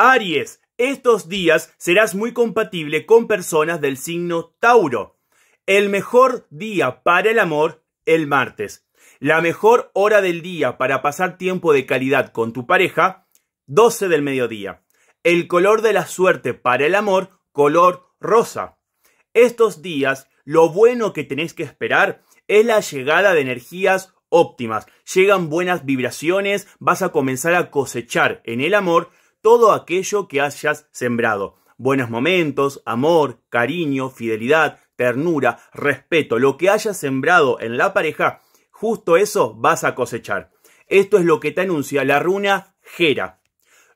Aries, estos días serás muy compatible con personas del signo Tauro. El mejor día para el amor, el martes. La mejor hora del día para pasar tiempo de calidad con tu pareja, 12 del mediodía. El color de la suerte para el amor, color rosa. Estos días, lo bueno que tenés que esperar es la llegada de energías óptimas. Llegan buenas vibraciones, vas a comenzar a cosechar en el amor todo aquello que hayas sembrado. Buenos momentos, amor, cariño, fidelidad, ternura, respeto, lo que hayas sembrado en la pareja, justo eso vas a cosechar. Esto es lo que te anuncia la runa Jera.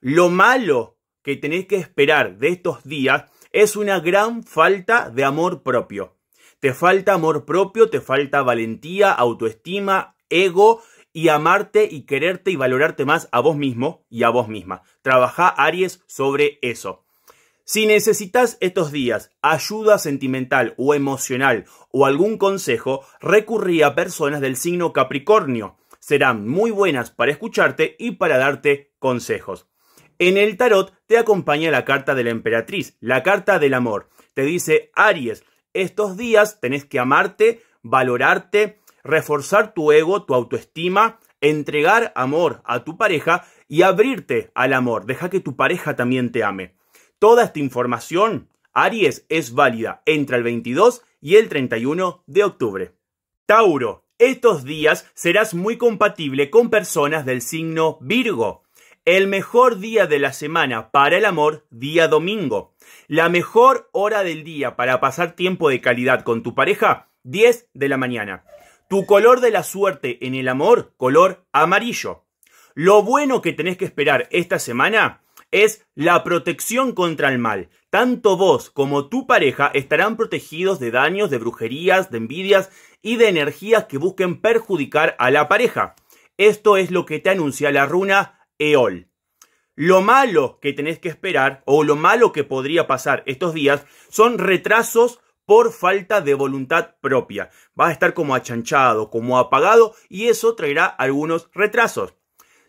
Lo malo que tenés que esperar de estos días es una gran falta de amor propio. Te falta amor propio, te falta valentía, autoestima, ego y amarte y quererte y valorarte más a vos mismo y a vos misma. Trabaja, Aries, sobre eso. Si necesitas estos días ayuda sentimental o emocional o algún consejo, recurrí a personas del signo Capricornio. Serán muy buenas para escucharte y para darte consejos. En el tarot te acompaña la carta de la emperatriz, la carta del amor. Te dice, Aries, estos días tenés que amarte, valorarte, reforzar tu ego, tu autoestima, entregar amor a tu pareja y abrirte al amor. Deja que tu pareja también te ame. Toda esta información, Aries, es válida entre el 22 y el 31 de octubre. Tauro, estos días serás muy compatible con personas del signo Virgo. El mejor día de la semana para el amor, día domingo. La mejor hora del día para pasar tiempo de calidad con tu pareja, 10 de la mañana. Tu color de la suerte en el amor, color amarillo. Lo bueno que tenés que esperar esta semana es la protección contra el mal. Tanto vos como tu pareja estarán protegidos de daños, de brujerías, de envidias y de energías que busquen perjudicar a la pareja. Esto es lo que te anuncia la runa Eol. Lo malo que tenés que esperar o lo malo que podría pasar estos días son retrasos por falta de voluntad propia. Vas a estar como achanchado, como apagado y eso traerá algunos retrasos.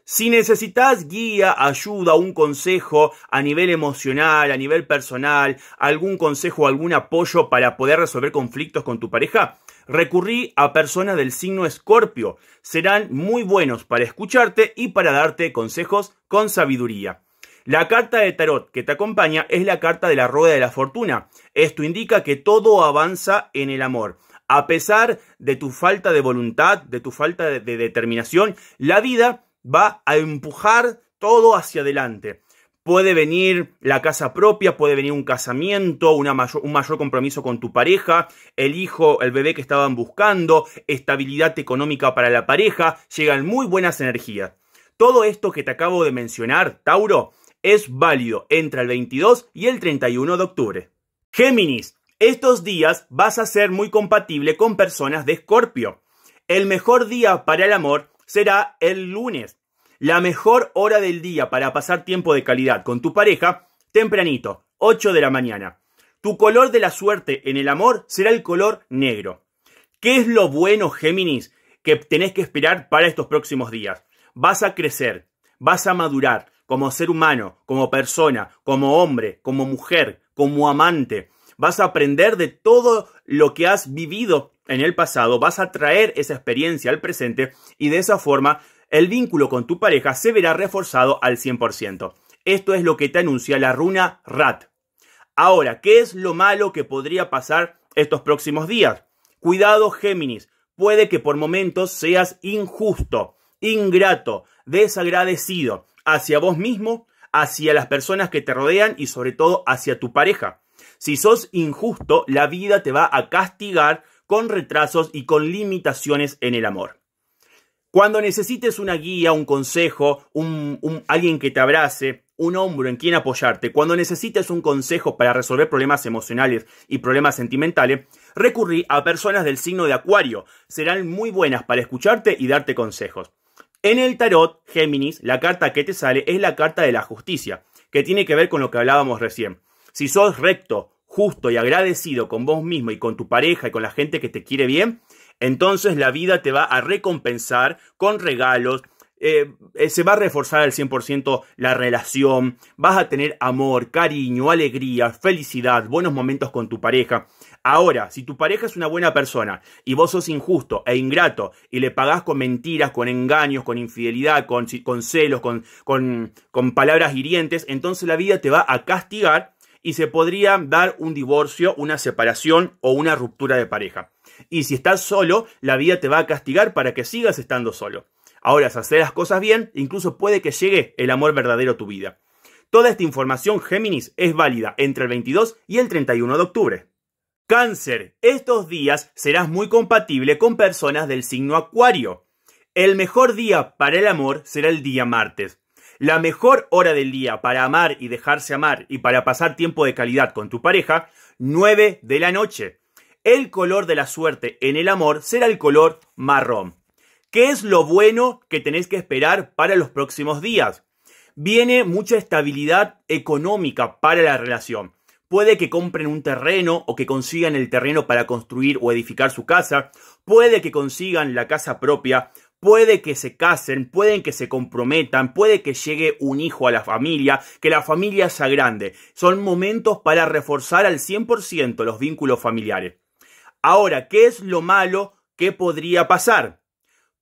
Si necesitas guía, ayuda, un consejo a nivel emocional, a nivel personal, algún consejo, algún apoyo para poder resolver conflictos con tu pareja, recurrí a personas del signo Escorpio. Serán muy buenos para escucharte y para darte consejos con sabiduría. La carta de tarot que te acompaña es la carta de la rueda de la fortuna. Esto indica que todo avanza en el amor. A pesar de tu falta de voluntad, de tu falta de, determinación, la vida va a empujar todo hacia adelante. Puede venir la casa propia, puede venir un casamiento, un mayor compromiso con tu pareja, el hijo, el bebé que estaban buscando, estabilidad económica para la pareja, llegan muy buenas energías. Todo esto que te acabo de mencionar, Tauro, es válido entre el 22 y el 31 de octubre. Géminis, estos días vas a ser muy compatible con personas de Escorpio. El mejor día para el amor será el lunes. La mejor hora del día para pasar tiempo de calidad con tu pareja, tempranito, 8 de la mañana. Tu color de la suerte en el amor será el color negro. ¿Qué es lo bueno, Géminis, que tenés que esperar para estos próximos días? Vas a crecer, vas a madurar, como ser humano, como persona, como hombre, como mujer, como amante. Vas a aprender de todo lo que has vivido en el pasado, vas a traer esa experiencia al presente y de esa forma el vínculo con tu pareja se verá reforzado al 100%. Esto es lo que te anuncia la runa RAT. Ahora, ¿qué es lo malo que podría pasar estos próximos días? Cuidado Géminis, puede que por momentos seas injusto, ingrato, desagradecido, hacia vos mismo, hacia las personas que te rodean y sobre todo hacia tu pareja. Si sos injusto, la vida te va a castigar con retrasos y con limitaciones en el amor. Cuando necesites una guía, un consejo, un, alguien que te abrace, un hombro en quien apoyarte, cuando necesites un consejo para resolver problemas emocionales y problemas sentimentales, recurrí a personas del signo de Acuario. Serán muy buenas para escucharte y darte consejos. En el tarot Géminis, la carta que te sale es la carta de la justicia, que tiene que ver con lo que hablábamos recién. Si sos recto, justo y agradecido con vos mismo y con tu pareja y con la gente que te quiere bien, entonces la vida te va a recompensar con regalos, eh, se va a reforzar al 100% la relación, vas a tener amor, cariño, alegría, felicidad, buenos momentos con tu pareja. Ahora, si tu pareja es una buena persona y vos sos injusto e ingrato y le pagás con mentiras, con engaños, con infidelidad, con, celos, con, con palabras hirientes, entonces la vida te va a castigar y se podría dar un divorcio, una separación o una ruptura de pareja. Y si estás solo, la vida te va a castigar para que sigas estando solo. Ahora, si haces las cosas bien, incluso puede que llegue el amor verdadero a tu vida. Toda esta información, Géminis, es válida entre el 22 y el 31 de octubre. Cáncer, estos días serás muy compatible con personas del signo Acuario. El mejor día para el amor será el día martes. La mejor hora del día para amar y dejarse amar y para pasar tiempo de calidad con tu pareja, 9 de la noche. El color de la suerte en el amor será el color marrón. ¿Qué es lo bueno que tenés que esperar para los próximos días? Viene mucha estabilidad económica para la relación puede que compren un terreno o que consigan el terreno para construir o edificar su casa, puede que consigan la casa propia, puede que se casen, pueden que se comprometan, puede que llegue un hijo a la familia, que la familia sea grande. Son momentos para reforzar al 100% los vínculos familiares. Ahora, ¿qué es lo malo que podría pasar?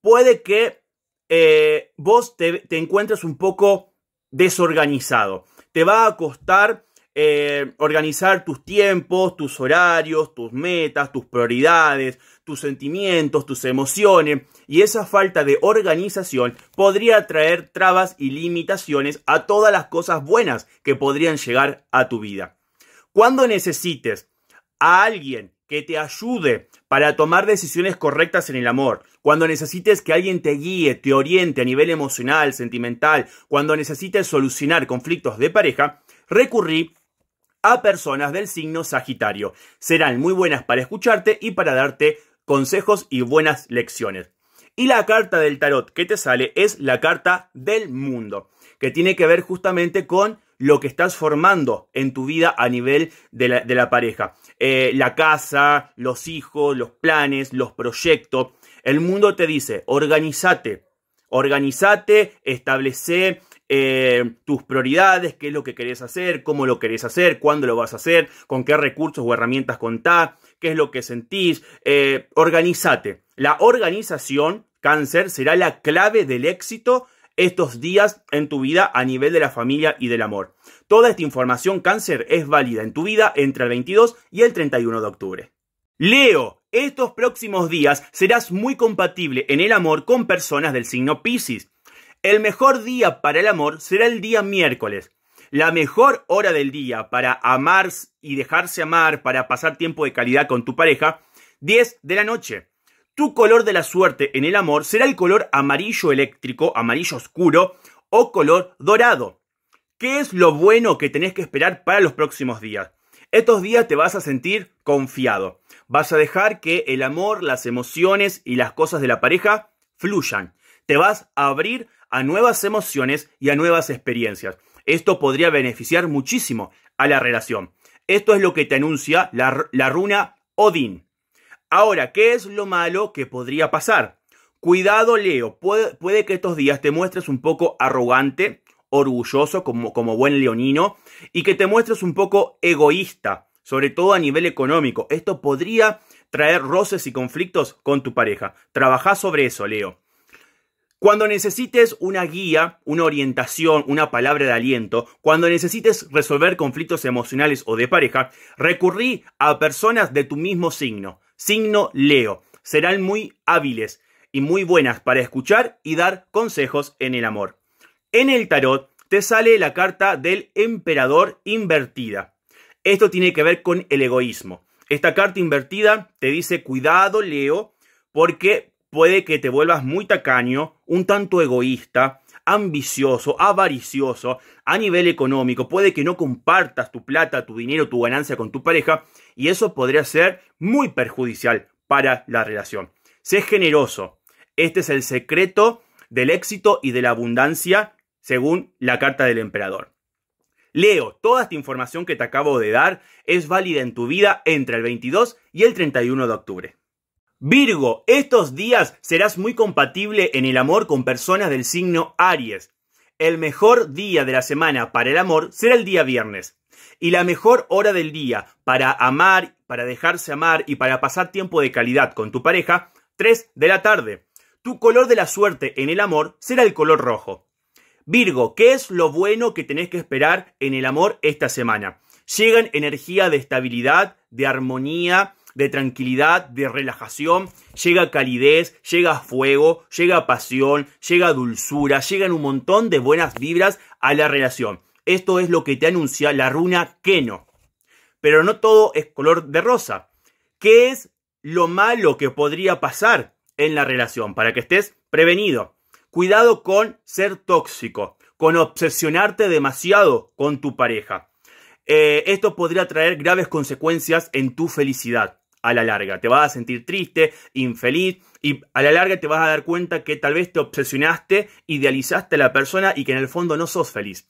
Puede que eh, vos te encuentres un poco desorganizado. Te va a costar eh, organizar tus tiempos, tus horarios, tus metas, tus prioridades, tus sentimientos, tus emociones. Y esa falta de organización podría traer trabas y limitaciones a todas las cosas buenas que podrían llegar a tu vida. Cuando necesites a alguien que te ayude para tomar decisiones correctas en el amor, cuando necesites que alguien te guíe, te oriente a nivel emocional, sentimental, cuando necesites solucionar conflictos de pareja, recurrí a personas del signo Sagitario. Serán muy buenas para escucharte y para darte consejos y buenas lecciones. Y la carta del tarot que te sale es la carta del mundo, que tiene que ver justamente con lo que estás formando en tu vida a nivel de la, pareja. Eh, la casa, los hijos, los planes, los proyectos. El mundo te dice, organizate, organizate, establece eh, tus prioridades, qué es lo que querés hacer, cómo lo querés hacer, cuándo lo vas a hacer, con qué recursos o herramientas contás, qué es lo que sentís. Eh, organizate. La organización, cáncer, será la clave del éxito estos días en tu vida a nivel de la familia y del amor. Toda esta información cáncer es válida en tu vida entre el 22 y el 31 de octubre. Leo, estos próximos días serás muy compatible en el amor con personas del signo Pisces. El mejor día para el amor será el día miércoles. La mejor hora del día para amar y dejarse amar, para pasar tiempo de calidad con tu pareja, 10 de la noche. Tu color de la suerte en el amor será el color amarillo eléctrico, amarillo oscuro o color dorado. ¿Qué es lo bueno que tenés que esperar para los próximos días? Estos días te vas a sentir confiado. Vas a dejar que el amor, las emociones y las cosas de la pareja fluyan. Te vas a abrir a nuevas emociones y a nuevas experiencias. Esto podría beneficiar muchísimo a la relación. Esto es lo que te anuncia la, runa Odín. Ahora, ¿qué es lo malo que podría pasar? Cuidado, Leo, puede, que estos días te muestres un poco arrogante, orgulloso como, como buen leonino, y que te muestres un poco egoísta, sobre todo a nivel económico. Esto podría traer roces y conflictos con tu pareja. Trabaja sobre eso, Leo. Cuando necesites una guía, una orientación, una palabra de aliento, cuando necesites resolver conflictos emocionales o de pareja, recurrí a personas de tu mismo signo, signo Leo. Serán muy hábiles y muy buenas para escuchar y dar consejos en el amor. En el tarot te sale la carta del emperador invertida. Esto tiene que ver con el egoísmo. Esta carta invertida te dice, cuidado Leo, porque puede que te vuelvas muy tacaño, un tanto egoísta, ambicioso, avaricioso a nivel económico, puede que no compartas tu plata, tu dinero, tu ganancia con tu pareja y eso podría ser muy perjudicial para la relación. Sé generoso. Este es el secreto del éxito y de la abundancia según la carta del emperador. Leo, toda esta información que te acabo de dar es válida en tu vida entre el 22 y el 31 de octubre. Virgo, estos días serás muy compatible en el amor con personas del signo Aries. El mejor día de la semana para el amor será el día viernes. Y la mejor hora del día para amar, para dejarse amar y para pasar tiempo de calidad con tu pareja, 3 de la tarde. Tu color de la suerte en el amor será el color rojo. Virgo, ¿qué es lo bueno que tenés que esperar en el amor esta semana? Llegan energía de estabilidad, de armonía, de tranquilidad, de relajación, llega calidez, llega fuego, llega pasión, llega dulzura, llegan un montón de buenas vibras a la relación. Esto es lo que te anuncia la runa Keno. Pero no todo es color de rosa. ¿Qué es lo malo que podría pasar en la relación? Para que estés prevenido. Cuidado con ser tóxico, con obsesionarte demasiado con tu pareja. Eh, esto podría traer graves consecuencias en tu felicidad a la larga. Te vas a sentir triste, infeliz y a la larga te vas a dar cuenta que tal vez te obsesionaste, idealizaste a la persona y que en el fondo no sos feliz.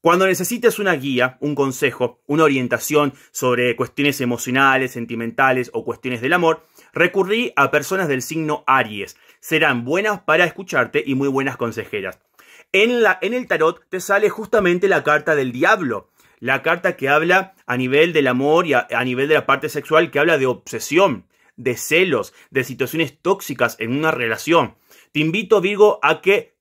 Cuando necesites una guía, un consejo, una orientación sobre cuestiones emocionales, sentimentales o cuestiones del amor, recurrí a personas del signo Aries. Serán buenas para escucharte y muy buenas consejeras. En, la, en el tarot te sale justamente la carta del diablo, la carta que habla a nivel del amor y a, nivel de la parte sexual, que habla de obsesión, de celos, de situaciones tóxicas en una relación. Te invito, Virgo, a que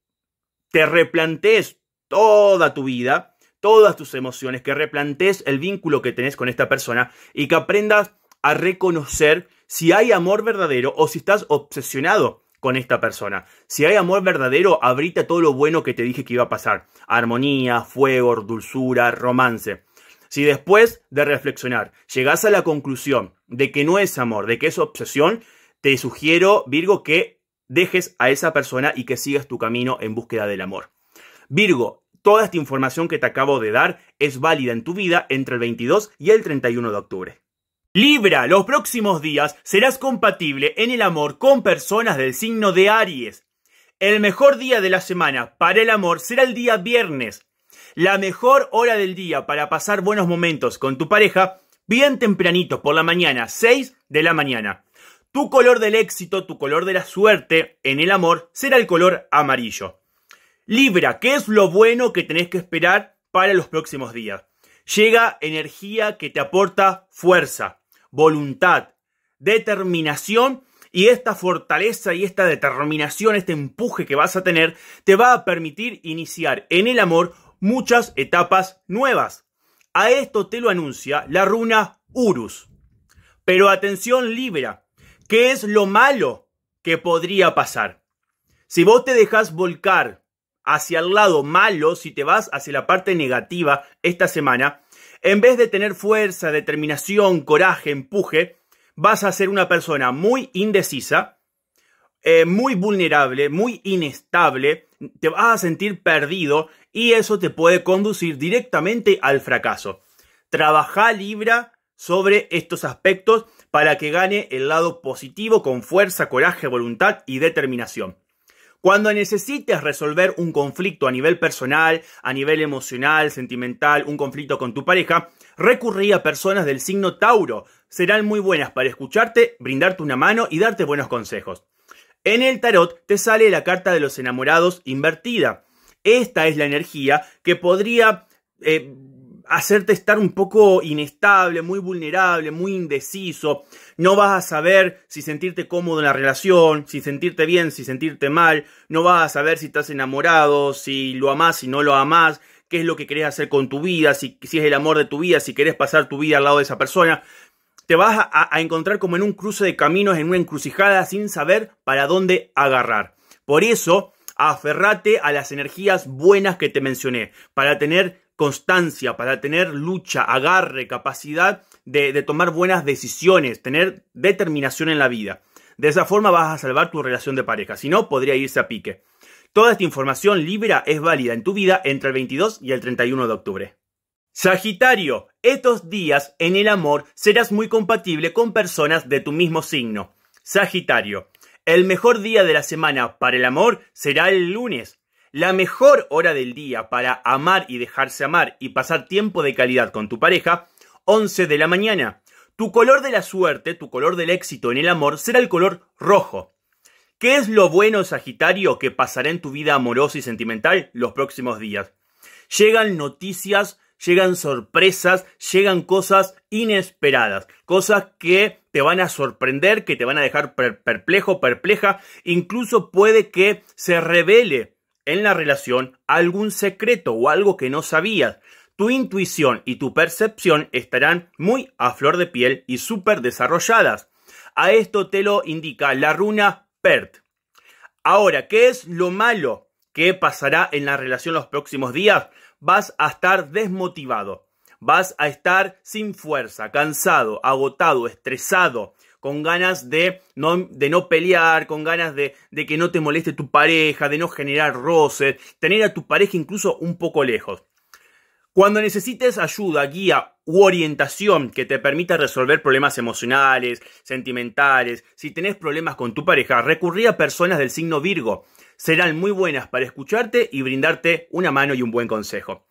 te replantees toda tu vida, todas tus emociones, que replantees el vínculo que tenés con esta persona y que aprendas a reconocer si hay amor verdadero o si estás obsesionado con esta persona. Si hay amor verdadero, abrita todo lo bueno que te dije que iba a pasar. Armonía, fuego, dulzura, romance. Si después de reflexionar llegas a la conclusión de que no es amor, de que es obsesión, te sugiero, Virgo, que dejes a esa persona y que sigas tu camino en búsqueda del amor. Virgo, toda esta información que te acabo de dar es válida en tu vida entre el 22 y el 31 de octubre. Libra, los próximos días serás compatible en el amor con personas del signo de Aries. El mejor día de la semana para el amor será el día viernes. La mejor hora del día para pasar buenos momentos con tu pareja, bien tempranito por la mañana, 6 de la mañana. Tu color del éxito, tu color de la suerte en el amor será el color amarillo. Libra, ¿qué es lo bueno que tenés que esperar para los próximos días? Llega energía que te aporta fuerza, voluntad, determinación y esta fortaleza y esta determinación, este empuje que vas a tener, te va a permitir iniciar en el amor muchas etapas nuevas. A esto te lo anuncia la runa Urus. Pero atención Libra, ¿qué es lo malo que podría pasar? Si vos te dejas volcar hacia el lado malo, si te vas hacia la parte negativa esta semana, en vez de tener fuerza, determinación, coraje, empuje, vas a ser una persona muy indecisa, eh, muy vulnerable, muy inestable, te vas a sentir perdido y eso te puede conducir directamente al fracaso. Trabaja Libra sobre estos aspectos para que gane el lado positivo con fuerza, coraje, voluntad y determinación. Cuando necesites resolver un conflicto a nivel personal, a nivel emocional, sentimental, un conflicto con tu pareja, recurrí a personas del signo Tauro. Serán muy buenas para escucharte, brindarte una mano y darte buenos consejos. En el tarot te sale la carta de los enamorados invertida. Esta es la energía que podría eh, hacerte estar un poco inestable, muy vulnerable, muy indeciso. No vas a saber si sentirte cómodo en la relación, si sentirte bien, si sentirte mal. No vas a saber si estás enamorado, si lo amás, si no lo amás, qué es lo que querés hacer con tu vida, si, es el amor de tu vida, si querés pasar tu vida al lado de esa persona. Te vas a, encontrar como en un cruce de caminos, en una encrucijada, sin saber para dónde agarrar. Por eso, aferrate a las energías buenas que te mencioné, para tener constancia, para tener lucha, agarre, capacidad de, tomar buenas decisiones, tener determinación en la vida. De esa forma vas a salvar tu relación de pareja, si no podría irse a pique. Toda esta información libre es válida en tu vida entre el 22 y el 31 de octubre. Sagitario, estos días en el amor serás muy compatible con personas de tu mismo signo. Sagitario, el mejor día de la semana para el amor será el lunes. La mejor hora del día para amar y dejarse amar y pasar tiempo de calidad con tu pareja, 11 de la mañana. Tu color de la suerte, tu color del éxito en el amor será el color rojo. ¿Qué es lo bueno, Sagitario, que pasará en tu vida amorosa y sentimental los próximos días? Llegan noticias, llegan sorpresas, llegan cosas inesperadas, cosas que te van a sorprender, que te van a dejar perplejo, perpleja, incluso puede que se revele en la relación algún secreto o algo que no sabías. Tu intuición y tu percepción estarán muy a flor de piel y súper desarrolladas. A esto te lo indica la runa PERT. Ahora, ¿qué es lo malo que pasará en la relación los próximos días? Vas a estar desmotivado, vas a estar sin fuerza, cansado, agotado, estresado, con ganas de no, pelear, con ganas de, de que no te moleste tu pareja, de no generar roces, tener a tu pareja incluso un poco lejos. Cuando necesites ayuda, guía u orientación que te permita resolver problemas emocionales, sentimentales, si tenés problemas con tu pareja, recurrí a personas del signo Virgo. Serán muy buenas para escucharte y brindarte una mano y un buen consejo.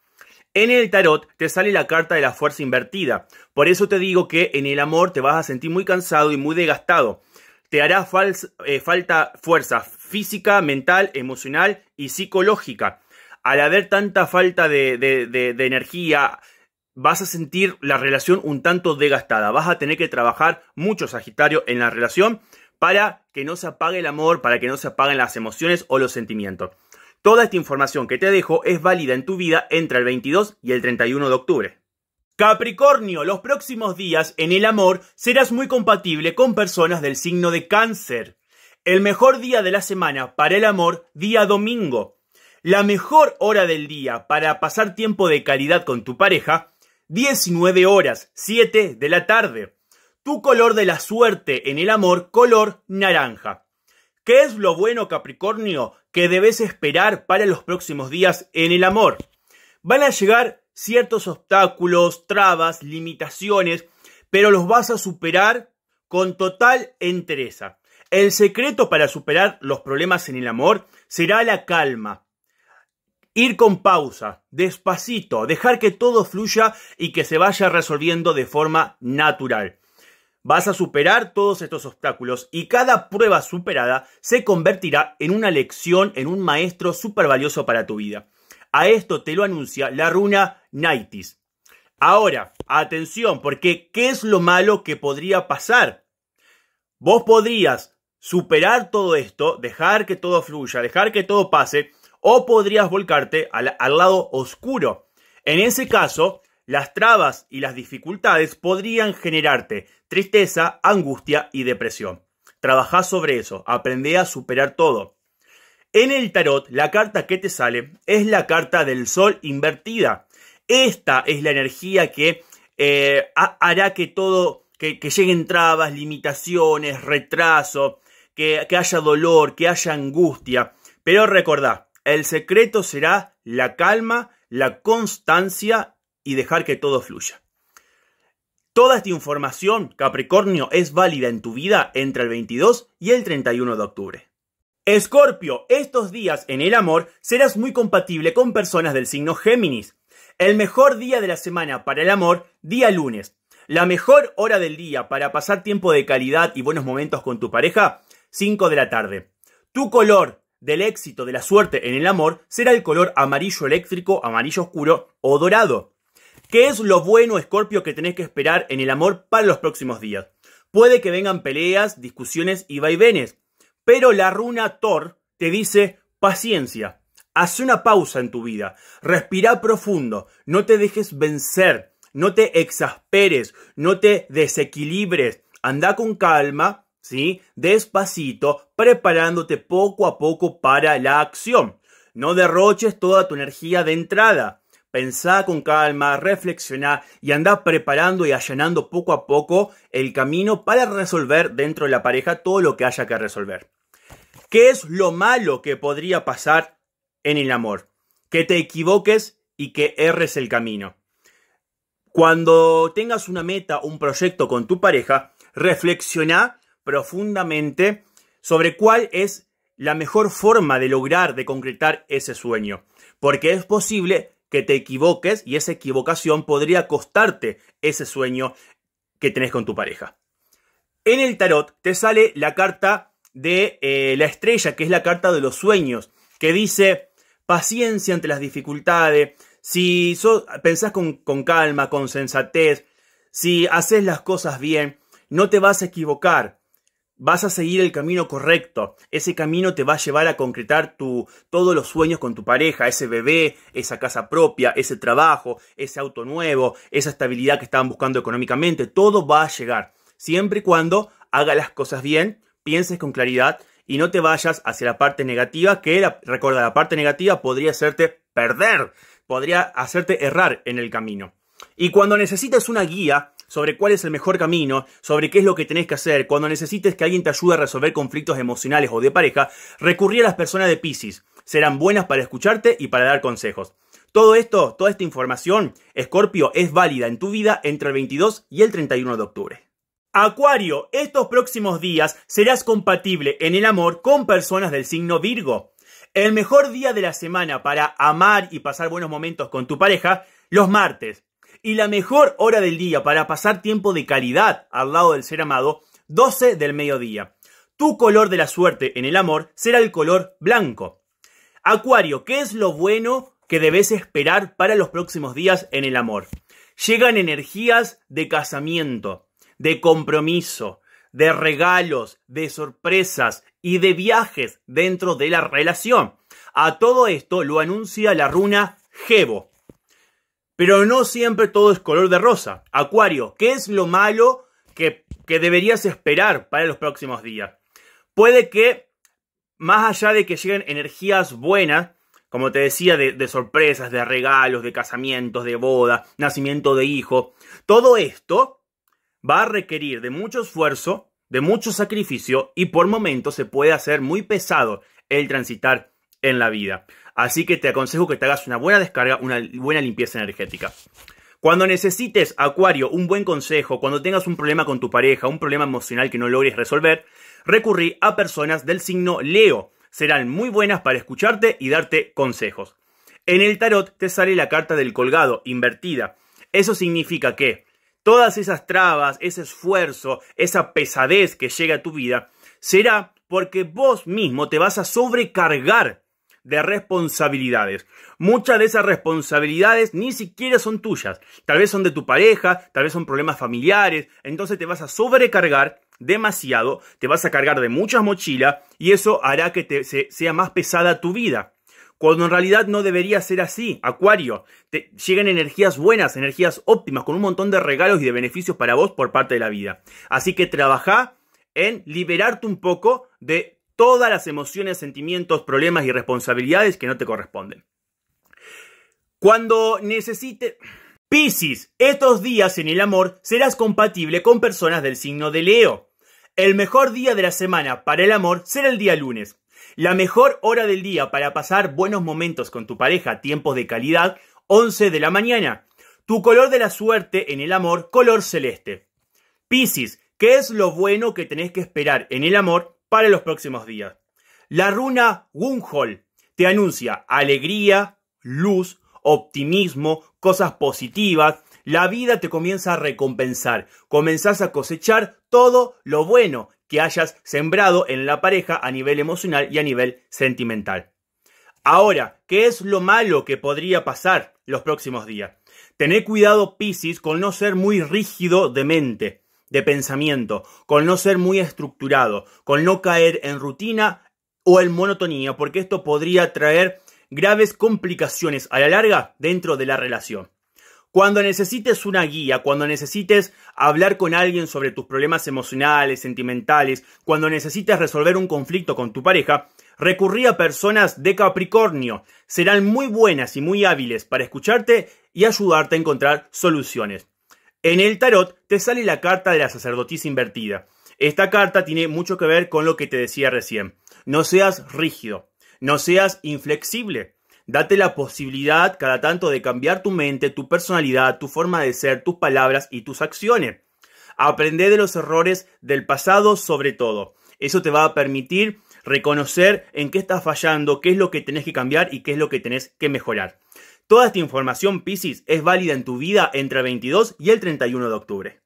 En el tarot te sale la carta de la fuerza invertida. Por eso te digo que en el amor te vas a sentir muy cansado y muy desgastado. Te hará eh, falta fuerza física, mental, emocional y psicológica. Al haber tanta falta de, de energía, vas a sentir la relación un tanto desgastada. Vas a tener que trabajar mucho Sagitario en la relación para que no se apague el amor, para que no se apaguen las emociones o los sentimientos. Toda esta información que te dejo es válida en tu vida entre el 22 y el 31 de octubre. Capricornio, los próximos días en el amor serás muy compatible con personas del signo de cáncer. El mejor día de la semana para el amor, día domingo. La mejor hora del día para pasar tiempo de calidad con tu pareja, 19 horas, 7 de la tarde. Tu color de la suerte en el amor, color naranja. ¿Qué es lo bueno, Capricornio? que debes esperar para los próximos días en el amor. Van a llegar ciertos obstáculos, trabas, limitaciones, pero los vas a superar con total entereza. El secreto para superar los problemas en el amor será la calma. Ir con pausa, despacito, dejar que todo fluya y que se vaya resolviendo de forma natural. Vas a superar todos estos obstáculos y cada prueba superada se convertirá en una lección, en un maestro súper valioso para tu vida. A esto te lo anuncia la runa Naitis. Ahora, atención, porque ¿qué es lo malo que podría pasar? Vos podrías superar todo esto, dejar que todo fluya, dejar que todo pase, o podrías volcarte al lado oscuro. En ese caso, las trabas y las dificultades podrían generarte tristeza, angustia y depresión. Trabajá sobre eso, aprende a superar todo. En el tarot, la carta que te sale es la carta del sol invertida. Esta es la energía que eh, hará que todo, que, lleguen trabas, limitaciones, retraso, que, haya dolor, que haya angustia. Pero recordá, el secreto será la calma, la constancia y dejar que todo fluya. Toda esta información, Capricornio, es válida en tu vida entre el 22 y el 31 de octubre. Escorpio, estos días en el amor serás muy compatible con personas del signo Géminis. El mejor día de la semana para el amor, día lunes. La mejor hora del día para pasar tiempo de calidad y buenos momentos con tu pareja, 5 de la tarde. Tu color del éxito, de la suerte en el amor, será el color amarillo eléctrico, amarillo oscuro o dorado. ¿Qué es lo bueno, Escorpio, que tenés que esperar en el amor para los próximos días? Puede que vengan peleas, discusiones y vaivenes, pero la runa Thor te dice paciencia. Haz una pausa en tu vida, respira profundo, no te dejes vencer, no te exasperes, no te desequilibres, anda con calma, ¿sí? Despacito, preparándote poco a poco para la acción. No derroches toda tu energía de entrada. Pensá con calma, reflexioná y andá preparando y allanando poco a poco el camino para resolver dentro de la pareja todo lo que haya que resolver. ¿Qué es lo malo que podría pasar en el amor? Que te equivoques y que erres el camino. Cuando tengas una meta, un proyecto con tu pareja, reflexiona profundamente sobre cuál es la mejor forma de lograr, de concretar ese sueño. Porque es posible que te equivoques y esa equivocación podría costarte ese sueño que tenés con tu pareja. En el tarot te sale la carta de eh, la estrella, que es la carta de los sueños, que dice paciencia ante las dificultades, si pensás con, con calma, con sensatez, si haces las cosas bien, no te vas a equivocar vas a seguir el camino correcto. Ese camino te va a llevar a concretar tu, todos los sueños con tu pareja, ese bebé, esa casa propia, ese trabajo, ese auto nuevo, esa estabilidad que estaban buscando económicamente. Todo va a llegar. Siempre y cuando haga las cosas bien, pienses con claridad y no te vayas hacia la parte negativa, que recuerda, la parte negativa podría hacerte perder, podría hacerte errar en el camino. Y cuando necesites una guía, sobre cuál es el mejor camino, sobre qué es lo que tenés que hacer, cuando necesites que alguien te ayude a resolver conflictos emocionales o de pareja, recurrí a las personas de Pisces. Serán buenas para escucharte y para dar consejos. Todo esto, toda esta información, Escorpio, es válida en tu vida entre el 22 y el 31 de octubre. Acuario, estos próximos días serás compatible en el amor con personas del signo Virgo. El mejor día de la semana para amar y pasar buenos momentos con tu pareja, los martes, y la mejor hora del día para pasar tiempo de calidad al lado del ser amado, 12 del mediodía. Tu color de la suerte en el amor será el color blanco. Acuario, ¿qué es lo bueno que debes esperar para los próximos días en el amor? Llegan energías de casamiento, de compromiso, de regalos, de sorpresas y de viajes dentro de la relación. A todo esto lo anuncia la runa Gebo. Pero no siempre todo es color de rosa. Acuario, ¿qué es lo malo que, deberías esperar para los próximos días? Puede que, más allá de que lleguen energías buenas, como te decía, de, de, sorpresas, de regalos, de casamientos, de boda, nacimiento de hijo. Todo esto va a requerir de mucho esfuerzo, de mucho sacrificio y por momentos se puede hacer muy pesado el transitar en la vida. Así que te aconsejo que te hagas una buena descarga, una buena limpieza energética. Cuando necesites, Acuario, un buen consejo, cuando tengas un problema con tu pareja, un problema emocional que no logres resolver, recurrí a personas del signo Leo. Serán muy buenas para escucharte y darte consejos. En el tarot te sale la carta del colgado, invertida. Eso significa que todas esas trabas, ese esfuerzo, esa pesadez que llega a tu vida, será porque vos mismo te vas a sobrecargar de responsabilidades. Muchas de esas responsabilidades ni siquiera son tuyas. Tal vez son de tu pareja, tal vez son problemas familiares. Entonces te vas a sobrecargar demasiado, te vas a cargar de muchas mochilas y eso hará que te, sea más pesada tu vida. Cuando en realidad no debería ser así, Acuario. Te llegan energías buenas, energías óptimas, con un montón de regalos y de beneficios para vos por parte de la vida. Así que trabaja en liberarte un poco de todas las emociones, sentimientos, problemas y responsabilidades que no te corresponden. Cuando necesite... Piscis, estos días en el amor serás compatible con personas del signo de Leo. El mejor día de la semana para el amor será el día lunes. La mejor hora del día para pasar buenos momentos con tu pareja, tiempos de calidad, 11 de la mañana. Tu color de la suerte en el amor, color celeste. Piscis, ¿qué es lo bueno que tenés que esperar en el amor para los próximos días. La runa Wunhol te anuncia alegría, luz, optimismo, cosas positivas. La vida te comienza a recompensar. Comenzás a cosechar todo lo bueno que hayas sembrado en la pareja a nivel emocional y a nivel sentimental. Ahora, ¿qué es lo malo que podría pasar los próximos días? Tener cuidado, Piscis, con no ser muy rígido de mente de pensamiento, con no ser muy estructurado, con no caer en rutina o en monotonía, porque esto podría traer graves complicaciones a la larga dentro de la relación. Cuando necesites una guía, cuando necesites hablar con alguien sobre tus problemas emocionales, sentimentales, cuando necesites resolver un conflicto con tu pareja, recurrí a personas de Capricornio. Serán muy buenas y muy hábiles para escucharte y ayudarte a encontrar soluciones. En el tarot te sale la carta de la sacerdotisa invertida. Esta carta tiene mucho que ver con lo que te decía recién. No seas rígido, no seas inflexible. Date la posibilidad cada tanto de cambiar tu mente, tu personalidad, tu forma de ser, tus palabras y tus acciones. Aprende de los errores del pasado sobre todo. Eso te va a permitir reconocer en qué estás fallando, qué es lo que tenés que cambiar y qué es lo que tenés que mejorar. Toda esta información, Piscis, es válida en tu vida entre el 22 y el 31 de octubre.